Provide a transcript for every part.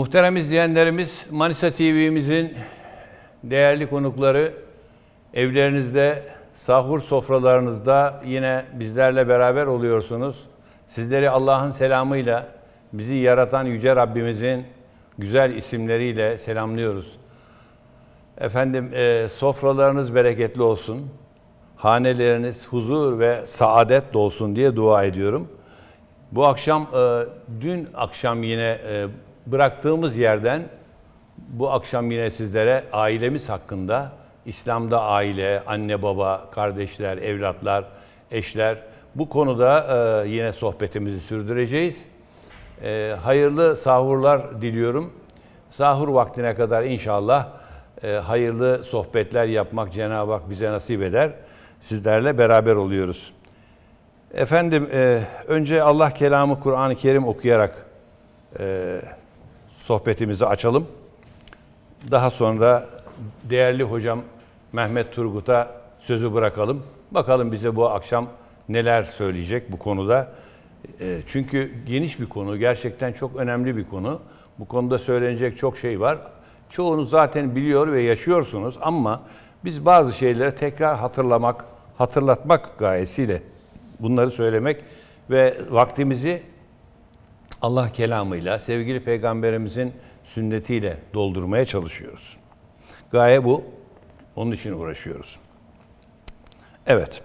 Muhterem izleyenlerimiz, Manisa TV'mizin değerli konukları evlerinizde, sahur sofralarınızda yine bizlerle beraber oluyorsunuz. Sizleri Allah'ın selamıyla, bizi yaratan Yüce Rabbimizin güzel isimleriyle selamlıyoruz. Efendim, e, sofralarınız bereketli olsun. Haneleriniz huzur ve saadet dolsun diye dua ediyorum. Bu akşam, e, dün akşam yine e, bıraktığımız yerden bu akşam yine sizlere ailemiz hakkında İslam'da aile, anne baba, kardeşler, evlatlar, eşler bu konuda e, yine sohbetimizi sürdüreceğiz. E, hayırlı sahurlar diliyorum. Sahur vaktine kadar inşallah e, hayırlı sohbetler yapmak Cenab-ı Hak bize nasip eder. Sizlerle beraber oluyoruz. Efendim önce Allah kelamı Kur'an-ı Kerim okuyarak sohbetimizi açalım. Daha sonra değerli hocam Mehmet Turgut'a sözü bırakalım. Bakalım bize bu akşam neler söyleyecek bu konuda. Ee, çünkü geniş bir konu, gerçekten çok önemli bir konu. Bu konuda söylenecek çok şey var. Çoğunu zaten biliyor ve yaşıyorsunuz ama biz bazı şeyleri tekrar hatırlamak, hatırlatmak gayesiyle bunları söylemek ve vaktimizi Allah kelamıyla, sevgili peygamberimizin sünnetiyle doldurmaya çalışıyoruz. Gaye bu. Onun için uğraşıyoruz. Evet.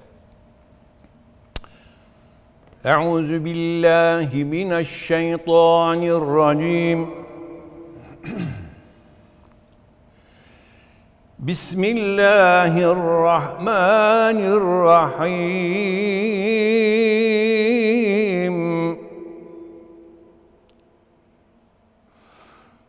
Euzu billahi mineşşeytanirracim. Bismillahirrahmanirrahim.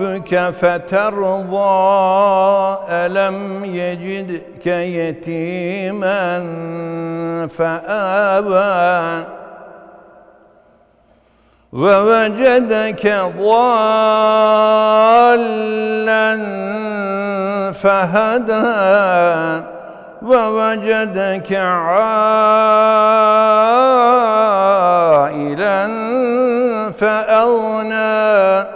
ربك فترضى ألم يجدك يتيما فآبى ووجدك ضالا فهدى ووجدك عائلا فأغنى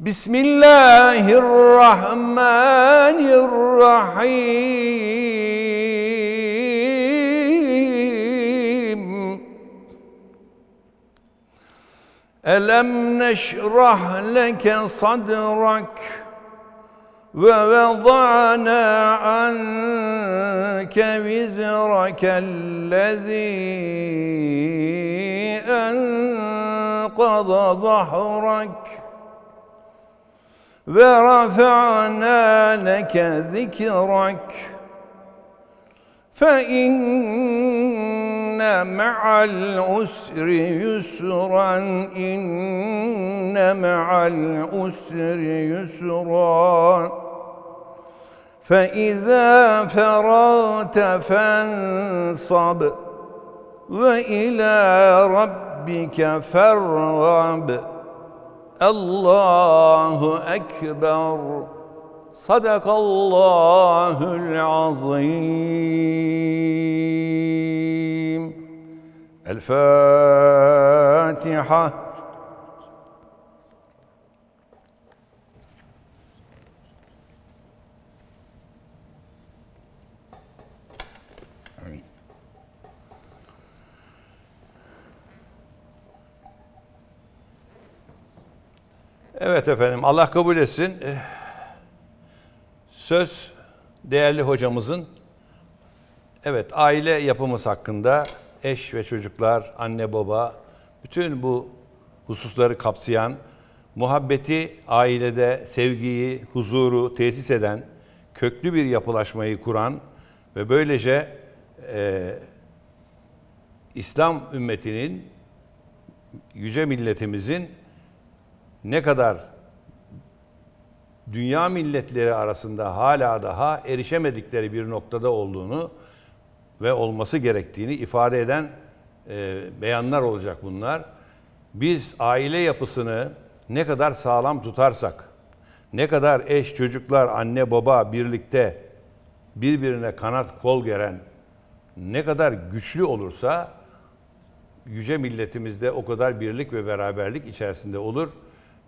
بسم الله الرحمن الرحيم ألم نشرح لك صدرك ووضعنا عنك وزرك الذي أنقض ظهرك ورفعنا لك ذكرك فإن مع الأسر يسرا إن مع الأسر يسرا فإذا فرغت فانصب وإلى ربك فارغب الله أكبر صدق الله العظيم الفاتحة Evet efendim Allah kabul etsin. Eh, söz değerli hocamızın evet aile yapımız hakkında eş ve çocuklar, anne baba bütün bu hususları kapsayan muhabbeti ailede sevgiyi, huzuru tesis eden köklü bir yapılaşmayı kuran ve böylece e, İslam ümmetinin yüce milletimizin ne kadar dünya milletleri arasında hala daha erişemedikleri bir noktada olduğunu ve olması gerektiğini ifade eden e, beyanlar olacak bunlar. Biz aile yapısını ne kadar sağlam tutarsak, ne kadar eş, çocuklar, anne, baba birlikte birbirine kanat kol geren ne kadar güçlü olursa yüce milletimizde o kadar birlik ve beraberlik içerisinde olur.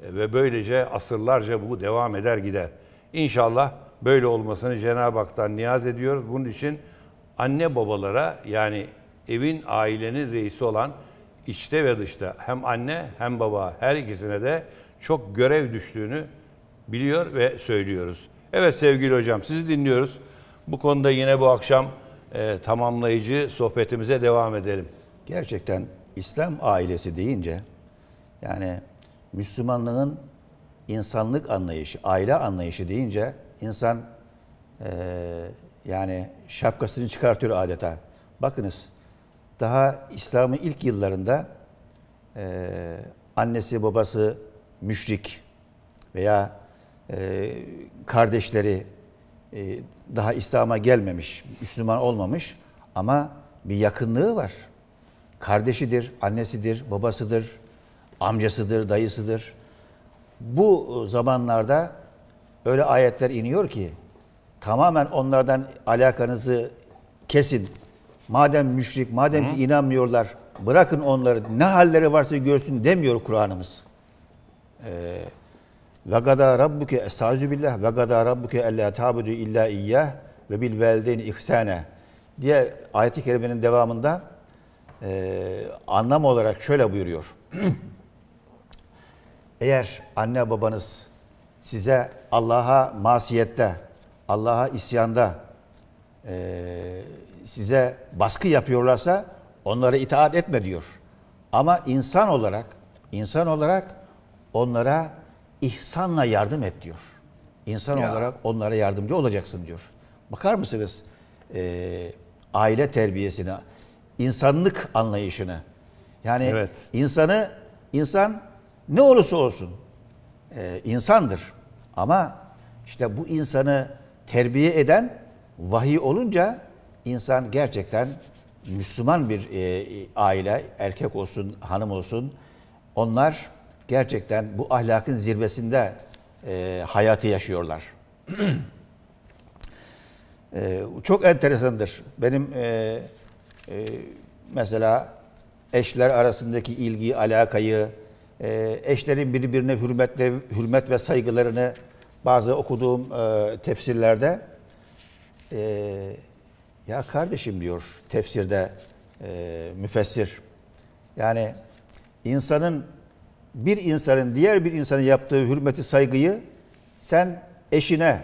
E, ve böylece asırlarca bu devam eder gider. İnşallah böyle olmasını Cenab-ı Hak'tan niyaz ediyoruz. Bunun için anne babalara yani evin ailenin reisi olan içte ve dışta hem anne hem baba her ikisine de çok görev düştüğünü biliyor ve söylüyoruz. Evet sevgili hocam sizi dinliyoruz. Bu konuda yine bu akşam e, tamamlayıcı sohbetimize devam edelim. Gerçekten İslam ailesi deyince yani Müslümanlığın insanlık anlayışı, aile anlayışı deyince insan e, yani şapkasını çıkartıyor adeta. Bakınız daha İslam'ın ilk yıllarında e, annesi babası müşrik veya e, kardeşleri e, daha İslam'a gelmemiş, Müslüman olmamış ama bir yakınlığı var. Kardeşidir, annesidir, babasıdır, amcasıdır, dayısıdır. Bu zamanlarda öyle ayetler iniyor ki tamamen onlardan alakanızı kesin. Madem müşrik, madem ki inanmıyorlar bırakın onları ne halleri varsa görsün demiyor Kur'an'ımız. Ee, ve gada rabbuke estaizu billah ve gada rabbuke elle tabudu illa iyyah ve bil veldeyn ihsane diye ayet-i kerimenin devamında e, anlam olarak şöyle buyuruyor. Eğer anne babanız size Allah'a masiyette, Allah'a isyanda e, size baskı yapıyorlarsa onlara itaat etme diyor. Ama insan olarak, insan olarak onlara ihsanla yardım et diyor. İnsan ya. olarak onlara yardımcı olacaksın diyor. Bakar mısınız e, aile terbiyesine, insanlık anlayışını. Yani evet. insanı insan ne olursa olsun e, insandır. Ama işte bu insanı terbiye eden vahiy olunca insan gerçekten Müslüman bir e, aile, erkek olsun, hanım olsun, onlar gerçekten bu ahlakın zirvesinde e, hayatı yaşıyorlar. e, çok enteresandır. Benim e, e, mesela eşler arasındaki ilgi, alakayı, e, eşlerin birbirine hürmetle hürmet ve saygılarını bazı okuduğum e, tefsirlerde e, ya kardeşim diyor tefsirde e, müfessir. Yani insanın bir insanın diğer bir insanın yaptığı hürmeti saygıyı sen eşine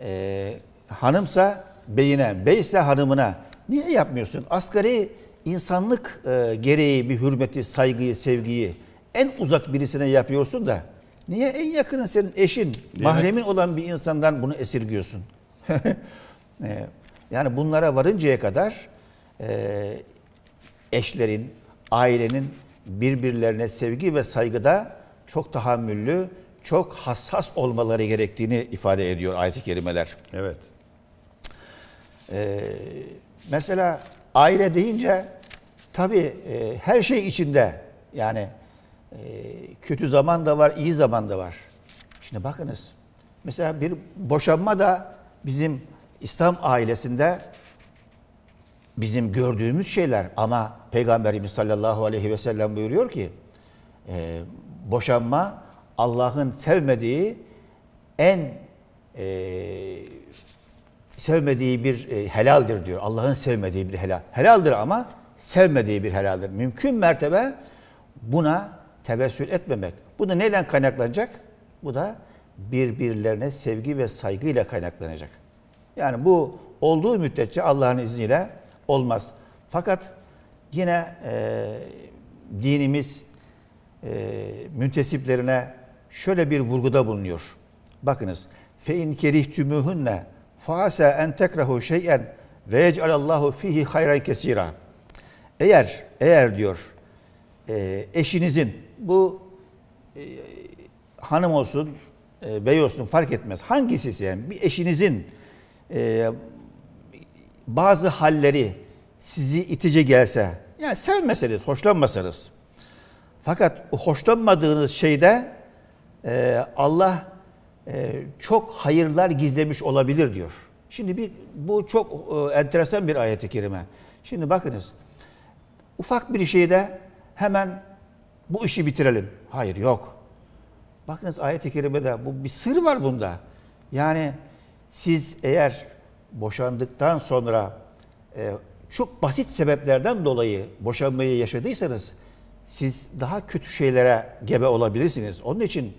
e, hanımsa beyine, beyse hanımına niye yapmıyorsun? Asgari insanlık e, gereği bir hürmeti, saygıyı, sevgiyi en uzak birisine yapıyorsun da niye en yakının senin eşin, Değil mahremin mi? olan bir insandan bunu esirgiyorsun? Ee, yani bunlara varıncaya kadar e, eşlerin, ailenin birbirlerine sevgi ve saygıda çok tahammüllü, çok hassas olmaları gerektiğini ifade ediyor ayet-i kerimeler. Evet. Ee, mesela aile deyince tabii e, her şey içinde yani ee, kötü zaman da var, iyi zaman da var. Şimdi bakınız. Mesela bir boşanma da bizim İslam ailesinde bizim gördüğümüz şeyler ama Peygamberimiz sallallahu aleyhi ve sellem buyuruyor ki e, boşanma Allah'ın sevmediği en e, sevmediği bir e, helaldir diyor. Allah'ın sevmediği bir helal. Helaldir ama sevmediği bir helaldir. Mümkün mertebe buna tevessül etmemek. Bu da neyle kaynaklanacak? Bu da birbirlerine sevgi ve saygıyla kaynaklanacak. Yani bu olduğu müddetçe Allah'ın izniyle olmaz. Fakat yine e, dinimiz e, müntesiplerine şöyle bir vurguda bulunuyor. Bakınız. Fe in kerihtümühünne fase en tekrahu şey'en ve yec'alallahu fihi hayran kesira. Eğer eğer diyor e, eşinizin bu e, hanım olsun, e, bey olsun fark etmez. Hangisi yani bir eşinizin e, bazı halleri sizi itici gelse, yani sevmeseniz, hoşlanmasanız. Fakat hoşlanmadığınız şeyde e, Allah e, çok hayırlar gizlemiş olabilir diyor. Şimdi bir bu çok e, enteresan bir ayet-i kerime. Şimdi bakınız. Ufak bir şeyde hemen bu işi bitirelim. Hayır yok. Bakınız ayet-i kerimede bu bir sır var bunda. Yani siz eğer boşandıktan sonra e, çok basit sebeplerden dolayı boşanmayı yaşadıysanız siz daha kötü şeylere gebe olabilirsiniz. Onun için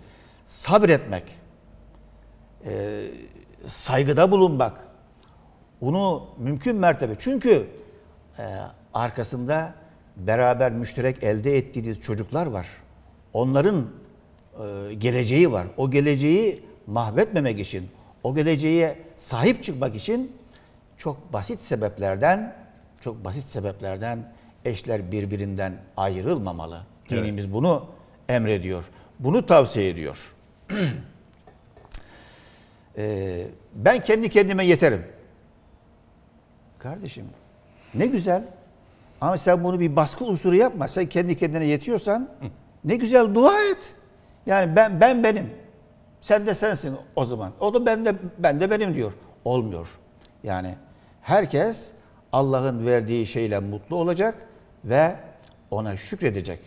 sabretmek, e, saygıda bulunmak, bunu mümkün mertebe. Çünkü e, arkasında beraber müşterek elde ettiğiniz çocuklar var. Onların e, geleceği var. O geleceği mahvetmemek için, o geleceğe sahip çıkmak için çok basit sebeplerden, çok basit sebeplerden eşler birbirinden ayrılmamalı. Evet. Dinimiz bunu emrediyor. Bunu tavsiye ediyor. ee, ben kendi kendime yeterim. Kardeşim ne güzel ama sen bunu bir baskı unsuru yapma. Sen kendi kendine yetiyorsan ne güzel dua et. Yani ben ben benim. Sen de sensin o zaman. O da ben de ben de benim diyor. Olmuyor. Yani herkes Allah'ın verdiği şeyle mutlu olacak ve ona şükredecek.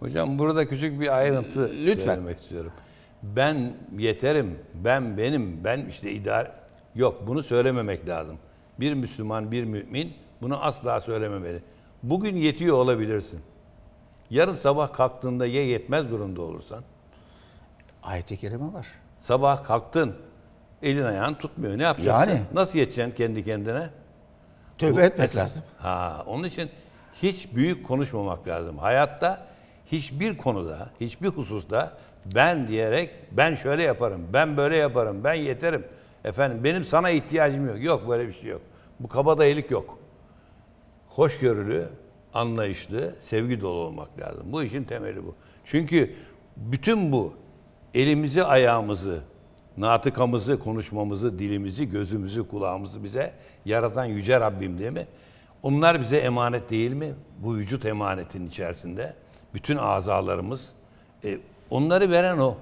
Hocam burada küçük bir ayrıntı lütfen vermek istiyorum. Ben yeterim, ben benim, ben işte idare yok bunu söylememek lazım. Bir Müslüman, bir mümin bunu asla söylememeli. Bugün yetiyor olabilirsin. Yarın sabah kalktığında ye yetmez durumda olursan. Ayet-i kerime var. Sabah kalktın, elin ayağın tutmuyor. Ne yapacaksın? Yani. Nasıl yeteceksin kendi kendine? Tövbe Bu, etmek mesela, lazım. Ha, onun için hiç büyük konuşmamak lazım. Hayatta hiçbir konuda, hiçbir hususta ben diyerek ben şöyle yaparım, ben böyle yaparım, ben yeterim. Efendim benim sana ihtiyacım yok. Yok böyle bir şey yok. Bu kabadayılık yok hoşgörülü, anlayışlı, sevgi dolu olmak lazım. Bu işin temeli bu. Çünkü bütün bu elimizi, ayağımızı, natıkamızı, konuşmamızı, dilimizi, gözümüzü, kulağımızı bize yaratan yüce Rabbim değil mi? Onlar bize emanet değil mi? Bu vücut emanetin içerisinde bütün azalarımız. E, onları veren o.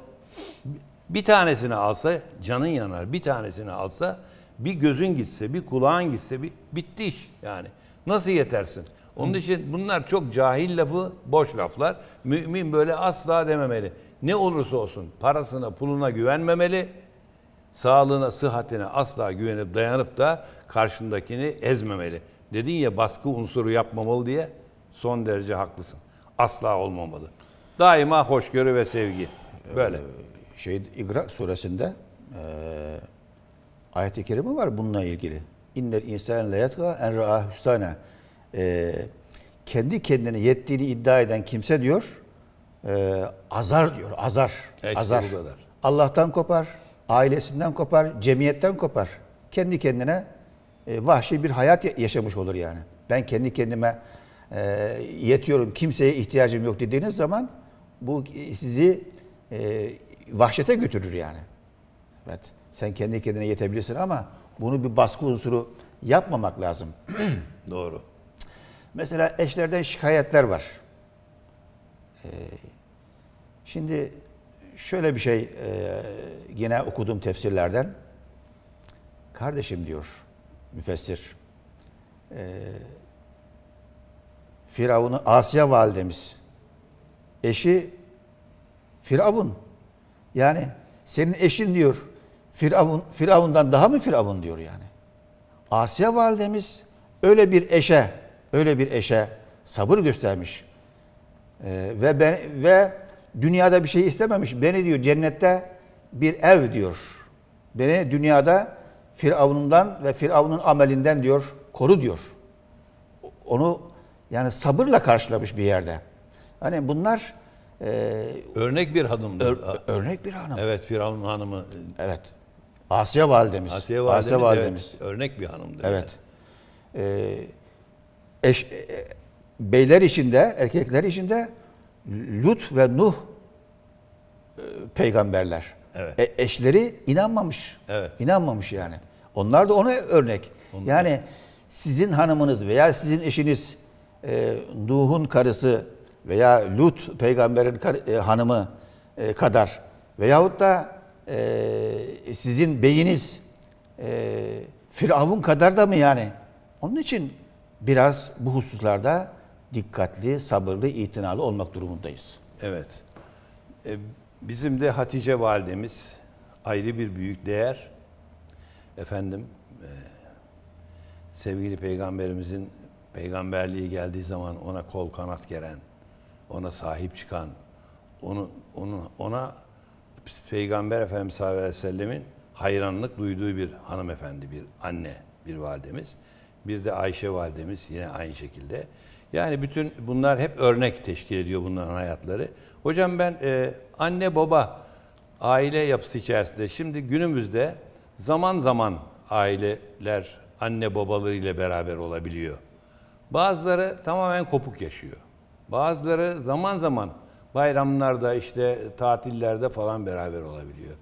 Bir tanesini alsa canın yanar. Bir tanesini alsa bir gözün gitse, bir kulağın gitse bir bitti iş yani. Nasıl yetersin? Onun için bunlar çok cahil lafı, boş laflar. Mümin böyle asla dememeli. Ne olursa olsun parasına, puluna güvenmemeli. Sağlığına, sıhhatine asla güvenip dayanıp da karşındakini ezmemeli. Dedin ya baskı unsuru yapmamalı diye son derece haklısın. Asla olmamalı. Daima hoşgörü ve sevgi. Böyle. Ee, şey İgra suresinde e, ayet-i kerime var bununla ilgili. İnner insan leyetka en ra'a hüstane. Ee, kendi kendine yettiğini iddia eden kimse diyor e, azar diyor. Azar. Evet, azar. Allah'tan kopar, ailesinden kopar, cemiyetten kopar. Kendi kendine e, vahşi bir hayat yaşamış olur yani. Ben kendi kendime e, yetiyorum, kimseye ihtiyacım yok dediğiniz zaman bu sizi e, vahşete götürür yani. Evet. Sen kendi kendine yetebilirsin ama bunu bir baskı unsuru yapmamak lazım. Doğru. Mesela eşlerden şikayetler var. Ee, şimdi şöyle bir şey e, yine okuduğum tefsirlerden. Kardeşim diyor müfessir. E, Firavun'u Asya validemiz. Eşi Firavun. Yani senin eşin diyor Firavun, Firavundan daha mı Firavun diyor yani. Asiye validemiz öyle bir eşe, öyle bir eşe sabır göstermiş. Ee, ve ben ve dünyada bir şey istememiş. Beni diyor cennette bir ev diyor. Beni dünyada Firavun'dan ve Firavun'un amelinden diyor koru diyor. Onu yani sabırla karşılamış bir yerde. Hani bunlar e, örnek bir hanım. Ör, örnek bir hanım. Evet Firavun hanımı. Evet. Asiye Validemiz. Asiye Validemiz, Asiye Validemiz. Evet, örnek bir hanımdı. Evet. Yani. Ee, eş, e, beyler içinde, erkekler içinde Lut ve Nuh e, peygamberler. Evet. E, eşleri inanmamış. Evet. İnanmamış yani. Onlar da ona örnek. Onu yani da. sizin hanımınız veya sizin eşiniz e, Nuh'un karısı veya Lut peygamberin kar, e, hanımı e, kadar veyahut da e, sizin beyiniz e, Firavun kadar da mı yani? Onun için biraz bu hususlarda dikkatli, sabırlı, itinalı olmak durumundayız. Evet. E, bizim de Hatice validemiz ayrı bir büyük değer. Efendim e, sevgili peygamberimizin peygamberliği geldiği zaman ona kol kanat geren, ona sahip çıkan, onu, onu ona Peygamber Efendimiz sallallahu aleyhi ve sellemin hayranlık duyduğu bir hanımefendi, bir anne, bir validemiz. Bir de Ayşe validemiz yine aynı şekilde. Yani bütün bunlar hep örnek teşkil ediyor bunların hayatları. Hocam ben e, anne baba aile yapısı içerisinde şimdi günümüzde zaman zaman aileler anne babalarıyla beraber olabiliyor. Bazıları tamamen kopuk yaşıyor. Bazıları zaman zaman Bayramlarda işte tatillerde falan beraber olabiliyor.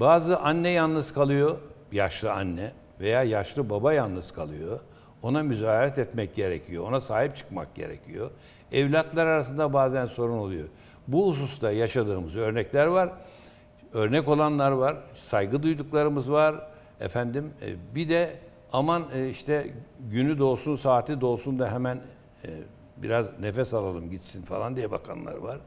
Bazı anne yalnız kalıyor, yaşlı anne veya yaşlı baba yalnız kalıyor. Ona müzayet etmek gerekiyor, ona sahip çıkmak gerekiyor. Evlatlar arasında bazen sorun oluyor. Bu hususta yaşadığımız örnekler var. Örnek olanlar var, saygı duyduklarımız var. Efendim e, bir de aman e, işte günü dolsun, saati dolsun da hemen e, biraz nefes alalım gitsin falan diye bakanlar var.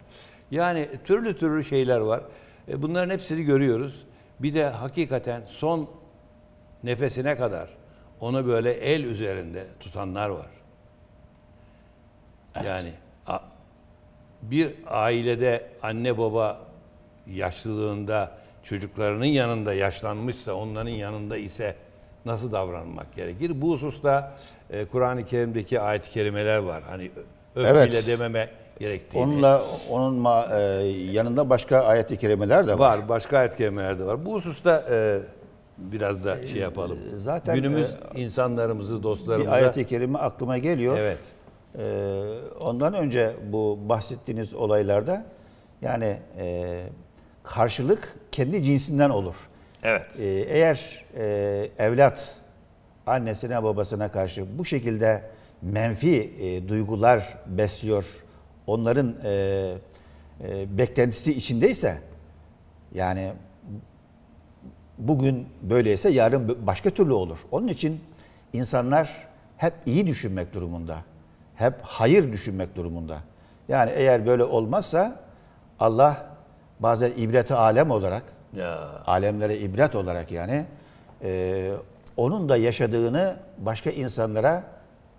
Yani türlü türlü şeyler var. E, bunların hepsini görüyoruz. Bir de hakikaten son nefesine kadar onu böyle el üzerinde tutanlar var. Evet. Yani bir ailede anne baba yaşlılığında çocuklarının yanında yaşlanmışsa onların yanında ise nasıl davranmak gerekir? Bu hususta e, Kur'an-ı Kerim'deki ayet-i kerimeler var. Hani öfkeyle evet. dememe gerektiğini. Onunla onun ma, e, yanında başka ayet-i kerimeler de var. Var, başka ayet-i kerimeler de var. Bu hususta e, biraz da e, şey yapalım. Zaten günümüz e, insanlarımızı, dostlarımızı bir ayet-i kerime aklıma geliyor. Evet. E, ondan önce bu bahsettiğiniz olaylarda yani e, karşılık kendi cinsinden olur. Evet. Ee, eğer e, evlat annesine babasına karşı bu şekilde menfi e, duygular besliyor, onların e, e, beklentisi içindeyse yani bugün böyleyse yarın başka türlü olur. Onun için insanlar hep iyi düşünmek durumunda. Hep hayır düşünmek durumunda. Yani eğer böyle olmazsa Allah bazen ibreti alem olarak ya. Alemlere ibret olarak yani. E, onun da yaşadığını başka insanlara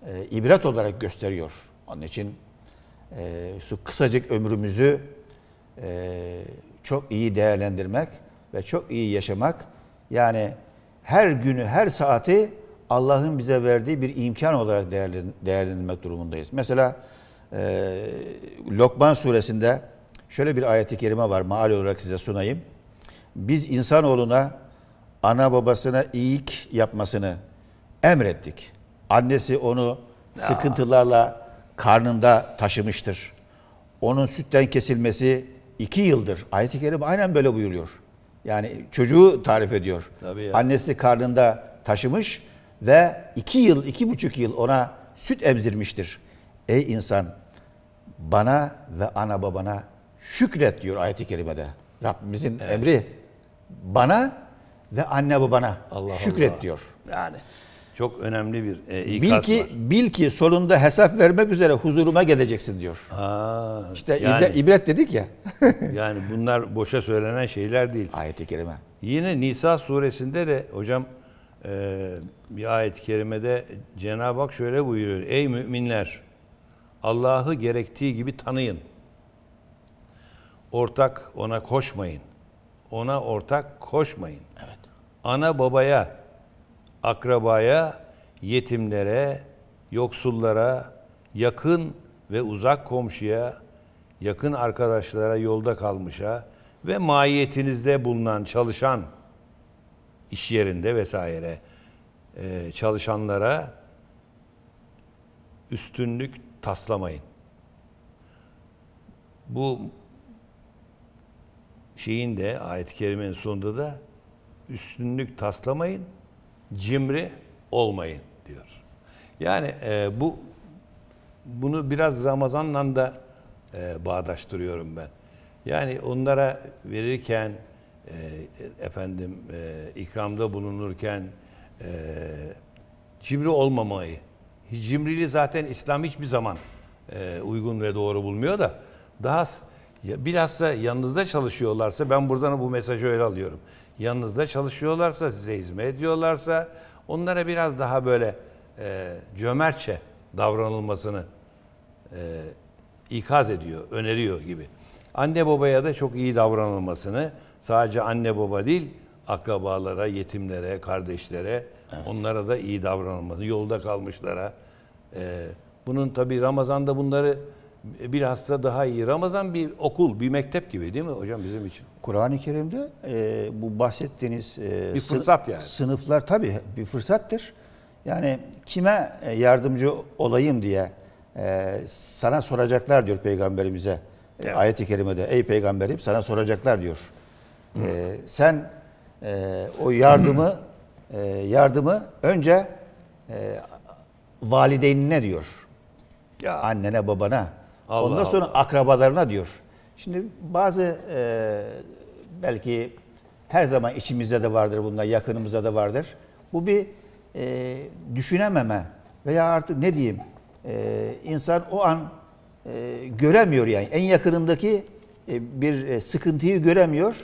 e, ibret olarak gösteriyor. Onun için e, şu kısacık ömrümüzü e, çok iyi değerlendirmek ve çok iyi yaşamak yani her günü, her saati Allah'ın bize verdiği bir imkan olarak değerlen, değerlendirmek durumundayız. Mesela e, Lokman suresinde şöyle bir ayet-i kerime var. Maal olarak size sunayım biz insanoğluna ana babasına iyilik yapmasını emrettik. Annesi onu ya. sıkıntılarla karnında taşımıştır. Onun sütten kesilmesi iki yıldır. Ayet-i Kerim aynen böyle buyuruyor. Yani çocuğu tarif ediyor. Tabii ya. Annesi karnında taşımış ve iki yıl, iki buçuk yıl ona süt emzirmiştir. Ey insan bana ve ana babana şükret diyor ayet-i kerimede. Rabbimizin evet. emri bana ve anne babana Allah şükret Allah. diyor. Yani çok önemli bir e, ikaz bil ki, var. Bil ki sonunda hesap vermek üzere huzuruma geleceksin diyor. Aa, işte yani, ibret dedik ya. yani bunlar boşa söylenen şeyler değil. Ayet-i Kerime. Yine Nisa suresinde de hocam e, bir ayet-i kerimede Cenab-ı Hak şöyle buyuruyor. Ey müminler Allah'ı gerektiği gibi tanıyın. Ortak ona koşmayın ona ortak koşmayın. Evet. Ana babaya, akrabaya, yetimlere, yoksullara, yakın ve uzak komşuya, yakın arkadaşlara yolda kalmışa ve maiyetinizde bulunan çalışan iş yerinde vesaire e, çalışanlara üstünlük taslamayın. Bu şeyin de ayet-i kerimenin sonunda da üstünlük taslamayın, cimri olmayın diyor. Yani e, bu bunu biraz Ramazan'la da e, bağdaştırıyorum ben. Yani onlara verirken e, efendim e, ikramda bulunurken e, cimri olmamayı. Cimriliği zaten İslam hiçbir zaman e, uygun ve doğru bulmuyor da daha ya, bilhassa yanınızda çalışıyorlarsa ben buradan bu mesajı öyle alıyorum. Yanınızda çalışıyorlarsa, size hizmet ediyorlarsa onlara biraz daha böyle e, cömertçe davranılmasını e, ikaz ediyor, öneriyor gibi. Anne babaya da çok iyi davranılmasını sadece anne baba değil akrabalara, yetimlere, kardeşlere evet. onlara da iyi davranılması, yolda kalmışlara. E, bunun tabi Ramazan'da bunları bir hasta daha iyi. Ramazan bir okul, bir mektep gibi değil mi hocam bizim için? Kur'an-ı Kerim'de e, bu bahsettiğiniz e, bir fırsat yani. sınıflar tabii bir fırsattır. Yani kime e, yardımcı olayım diye e, sana soracaklar diyor peygamberimize. Evet. Ayet-i kerimede ey peygamberim sana soracaklar diyor. E, sen e, o yardımı e, yardımı önce e, valideynine diyor. Ya. Annene babana Allah Ondan sonra Allah. akrabalarına diyor. Şimdi bazı e, belki her zaman içimizde de vardır bunlar, yakınımızda da vardır. Bu bir e, düşünememe veya artık ne diyeyim e, insan o an e, göremiyor yani. En yakınındaki e, bir e, sıkıntıyı göremiyor.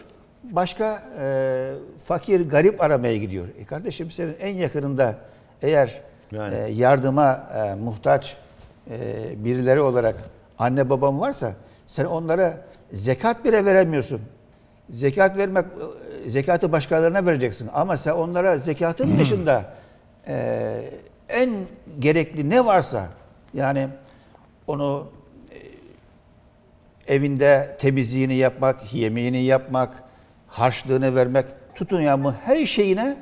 Başka e, fakir, garip aramaya gidiyor. E kardeşim senin en yakınında eğer yani. e, yardıma e, muhtaç e, birileri olarak anne babam varsa sen onlara zekat bile veremiyorsun. Zekat vermek, e, zekatı başkalarına vereceksin. Ama sen onlara zekatın hmm. dışında e, en gerekli ne varsa yani onu e, evinde temizliğini yapmak, yemeğini yapmak, harçlığını vermek, tutun ya bu her şeyine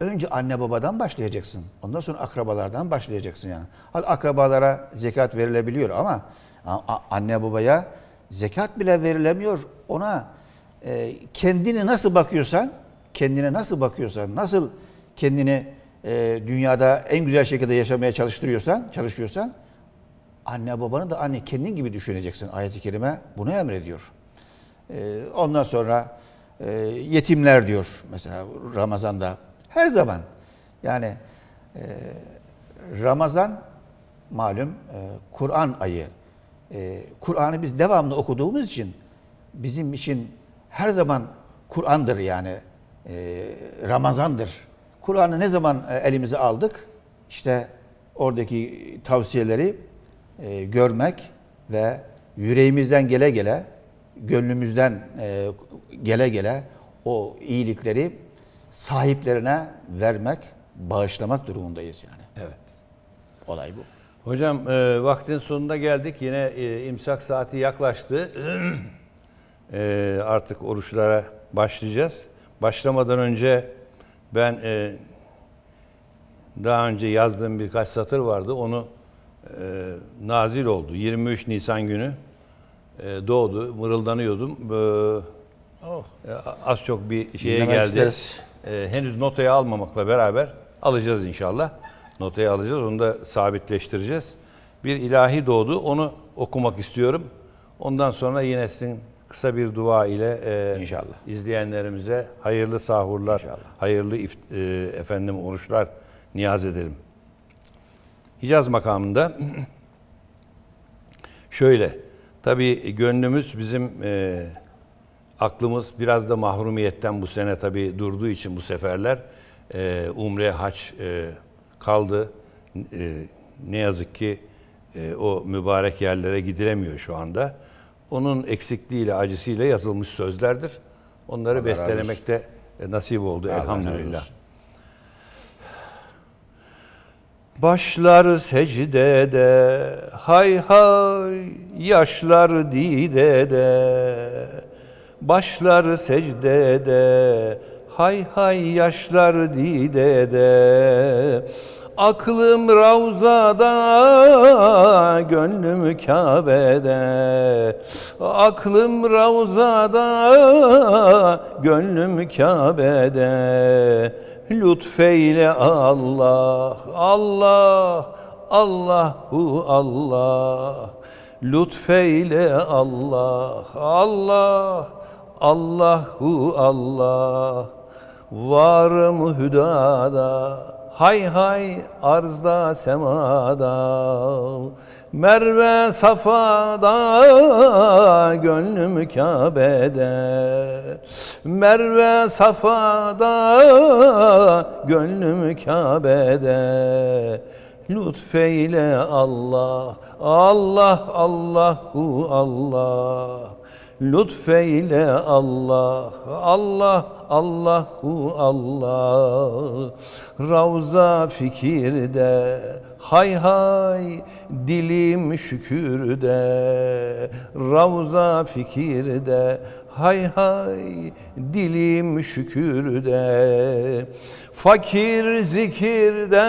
Önce anne babadan başlayacaksın. Ondan sonra akrabalardan başlayacaksın yani. Hal Akrabalara zekat verilebiliyor ama anne babaya zekat bile verilemiyor. Ona e, kendini nasıl bakıyorsan, kendine nasıl bakıyorsan, nasıl kendini e, dünyada en güzel şekilde yaşamaya çalıştırıyorsan, çalışıyorsan anne babanı da anne kendin gibi düşüneceksin. Ayet-i kerime bunu emrediyor. E, ondan sonra e, yetimler diyor mesela Ramazan'da her zaman. Yani e, Ramazan malum e, Kur'an ayı. E, Kur'an'ı biz devamlı okuduğumuz için bizim için her zaman Kur'an'dır yani. E, Ramazan'dır. Kur'an'ı ne zaman e, elimize aldık? İşte oradaki tavsiyeleri e, görmek ve yüreğimizden gele gele, gönlümüzden e, gele gele o iyilikleri sahiplerine vermek, bağışlamak durumundayız yani. Evet. Olay bu. Hocam e, vaktin sonunda geldik. Yine e, imsak saati yaklaştı. e, artık oruçlara başlayacağız. Başlamadan önce ben e, daha önce yazdığım birkaç satır vardı. Onu e, nazil oldu. 23 Nisan günü e, doğdu. Mırıldanıyordum. Oh. E, oh. Az çok bir şeye Dinlemek geldi. Isteriz e, henüz notaya almamakla beraber alacağız inşallah. Notaya alacağız, onu da sabitleştireceğiz. Bir ilahi doğdu, onu okumak istiyorum. Ondan sonra yine sizin kısa bir dua ile e, inşallah izleyenlerimize hayırlı sahurlar, inşallah. hayırlı if, e, efendim oruçlar niyaz edelim. Hicaz makamında şöyle, tabii gönlümüz bizim... E, aklımız biraz da mahrumiyetten bu sene tabii durduğu için bu seferler e, umre, haç e, kaldı. E, ne yazık ki e, o mübarek yerlere gidilemiyor şu anda. Onun eksikliğiyle, acısıyla yazılmış sözlerdir. Onları Allah beslenemekte e, nasip oldu Allah elhamdülillah. Allah Başlar secdede, hay hay yaşlar didede. Başlar secdede, hay hay yaşlar didede. Aklım Ravza'da, gönlüm Kabe'de. Aklım Ravza'da, gönlüm Kabe'de. Lütfeyle Allah, Allah, Allahu Allah. Lütfeyle Allah, Allah. Allahu Allah Var mı hüdada Hay hay arzda semada Merve safada Gönlüm Kabe'de Merve safada Gönlüm Kabe'de Lütfeyle Allah Allah Allahu Allah lütfeyle Allah Allah Allahu Allah Ravza fikirde Hay hay dilim şükürde, ravza fikirde. Hay hay dilim şükürde. Fakir zikirde,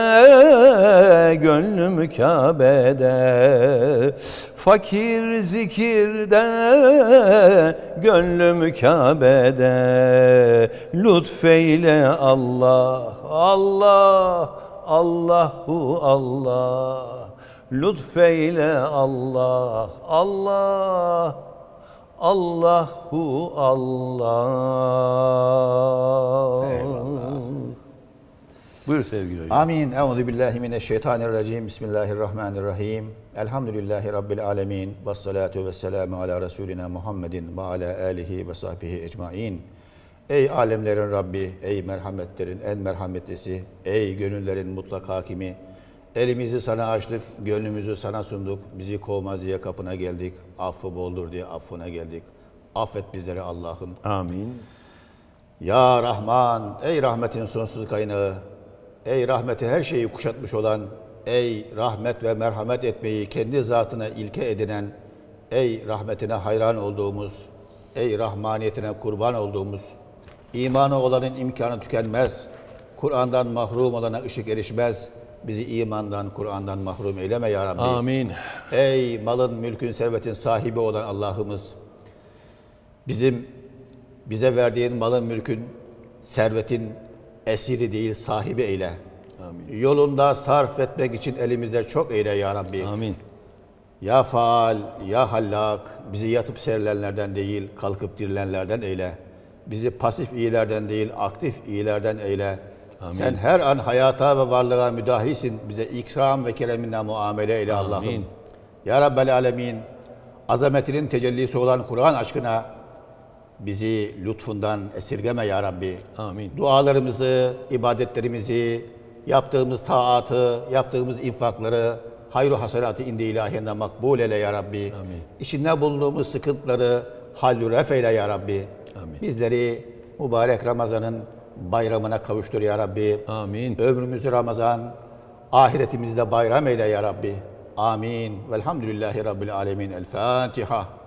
gönlüm Kabe'de. Fakir zikirde, gönlüm Kabe'de. Lütfeyle Allah, Allah. Allahu Allah lütfeyle Allah Allah Allahu Allah Eyvallah. Buyur sevgili hocam. Amin. Euzu billahi mineşşeytanirracim. Bismillahirrahmanirrahim. Elhamdülillahi rabbil alamin. Ves salatu vesselamu ala resulina Muhammedin ve ala alihi ve sahbihi ecmaîn. Ey alemlerin Rabbi, ey merhametlerin en merhametlisi, ey gönüllerin mutlak hakimi, elimizi sana açtık, gönlümüzü sana sunduk, bizi kovmaz diye kapına geldik, affı boldur diye affına geldik. Affet bizleri Allah'ım. Amin. Ya Rahman, ey rahmetin sonsuz kaynağı, ey rahmeti her şeyi kuşatmış olan, ey rahmet ve merhamet etmeyi kendi zatına ilke edinen, ey rahmetine hayran olduğumuz, ey rahmaniyetine kurban olduğumuz, İmanı olanın imkanı tükenmez. Kur'an'dan mahrum olana ışık erişmez. Bizi imandan, Kur'an'dan mahrum eyleme ya Rabbi. Amin. Ey malın, mülkün, servetin sahibi olan Allah'ımız. Bizim bize verdiğin malın, mülkün, servetin esiri değil sahibi eyle. Amin. Yolunda sarf etmek için elimizde çok eyle ya Rabbi. Amin. Ya faal, ya hallak, bizi yatıp serilenlerden değil, kalkıp dirilenlerden eyle. Bizi pasif iyilerden değil, aktif iyilerden eyle. Amin. Sen her an hayata ve varlığa müdahisin. Bize ikram ve kereminden muamele eyle Allah'ım. Ya Rabbel Alemin, azametinin tecellisi olan Kur'an aşkına bizi lütfundan esirgeme ya Rabbi. Amin. Dualarımızı, ibadetlerimizi, yaptığımız taatı, yaptığımız infakları, hayru hasenatı indi ilahiyenden makbul eyle ya Rabbi. Amin. İçinde bulunduğumuz sıkıntıları hallü ref eyle ya Rabbi. Amin. Bizleri mübarek Ramazan'ın bayramına kavuştur ya Rabbi. Amin. Ömrümüzü Ramazan, ahiretimizde bayram eyle ya Rabbi. Amin. Velhamdülillahi Rabbil alemin. El Fatiha.